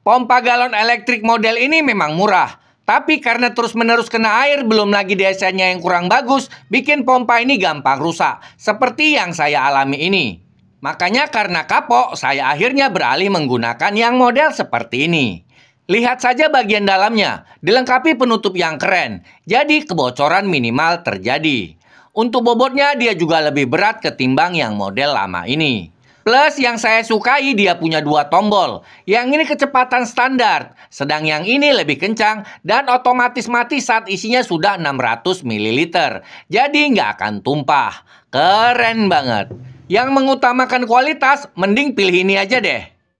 Pompa galon elektrik model ini memang murah, tapi karena terus-menerus kena air belum lagi desainnya yang kurang bagus, bikin pompa ini gampang rusak, seperti yang saya alami ini. Makanya karena kapok, saya akhirnya beralih menggunakan yang model seperti ini. Lihat saja bagian dalamnya, dilengkapi penutup yang keren, jadi kebocoran minimal terjadi. Untuk bobotnya dia juga lebih berat ketimbang yang model lama ini. Plus yang saya sukai dia punya dua tombol. Yang ini kecepatan standar, sedang yang ini lebih kencang dan otomatis mati saat isinya sudah 600 ml. Jadi nggak akan tumpah. Keren banget. Yang mengutamakan kualitas, mending pilih ini aja deh.